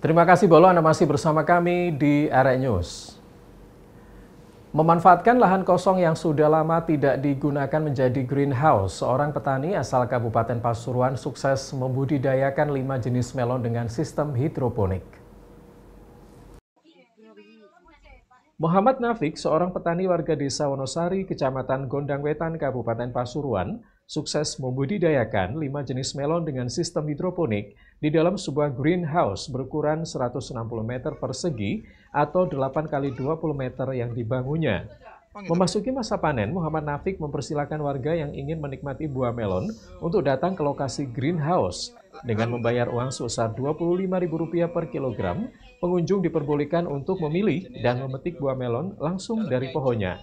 Terima kasih Bolo Anda masih bersama kami di RE News. Memanfaatkan lahan kosong yang sudah lama tidak digunakan menjadi greenhouse, seorang petani asal Kabupaten Pasuruan sukses membudidayakan lima jenis melon dengan sistem hidroponik. Muhammad Nafik, seorang petani warga desa Wonosari, Kecamatan Gondang Wetan, Kabupaten Pasuruan, sukses membudidayakan 5 jenis melon dengan sistem hidroponik di dalam sebuah greenhouse berukuran 160 meter persegi atau 8 kali 20 meter yang dibangunnya. Oh, gitu. Memasuki masa panen, Muhammad Nafik mempersilahkan warga yang ingin menikmati buah melon untuk datang ke lokasi greenhouse. Dengan membayar uang sebesar Rp25.000 per kilogram, pengunjung diperbolehkan untuk memilih dan memetik buah melon langsung dari pohonnya.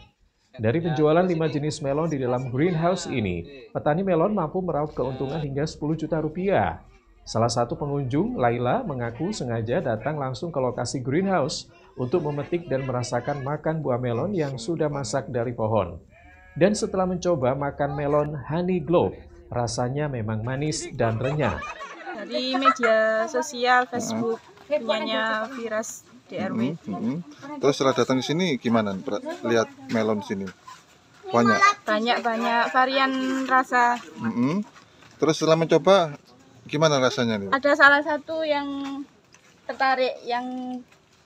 Dari ya, penjualan lima jenis melon di dalam greenhouse iya. ini, petani melon mampu meraup keuntungan hingga 10 juta rupiah. Salah satu pengunjung, Laila, mengaku sengaja datang langsung ke lokasi greenhouse untuk memetik dan merasakan makan buah melon yang sudah masak dari pohon. Dan setelah mencoba makan melon Honey Glow, rasanya memang manis dan renyah. Dari media sosial Facebook, namanya Viras di RW. -hmm, mm-hmm. Terus setelah datang ke sini gimana? Lihat melon sini banyak. Banyak banyak varian rasa. Mm -hmm. Terus setelah mencoba gimana rasanya nih? Ada salah satu yang tertarik yang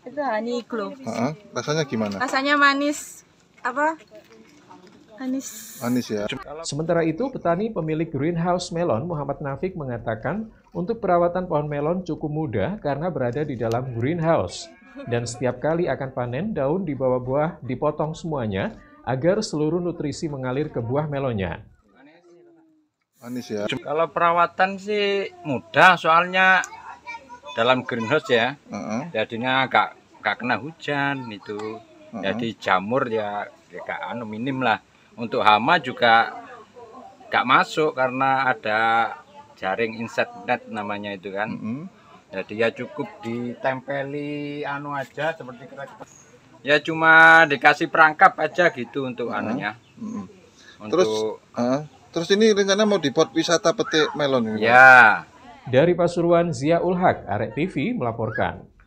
itu honey glow. Uh -huh. Rasanya gimana? Rasanya manis apa? Anis. Anis ya. Sementara itu, petani pemilik greenhouse melon Muhammad Nafik mengatakan untuk perawatan pohon melon cukup mudah karena berada di dalam greenhouse. Dan setiap kali akan panen, daun di bawah buah dipotong semuanya agar seluruh nutrisi mengalir ke buah melonnya. Anis ya. Kalau perawatan sih mudah, soalnya dalam greenhouse ya, uh -uh. jadinya agak agak kena hujan itu, uh -huh. jadi jamur ya, ya anu minim lah untuk hama juga gak masuk karena ada jaring insect net namanya itu kan mm -hmm. jadi ya cukup ditempeli anu aja seperti kita, ya cuma dikasih perangkap aja gitu untuk mm -hmm. anunya mm -hmm. untuk, terus uh, terus ini rencana mau dipot wisata petik melon ini ya dari Pasuruan Zia Ulhak, Arek TV melaporkan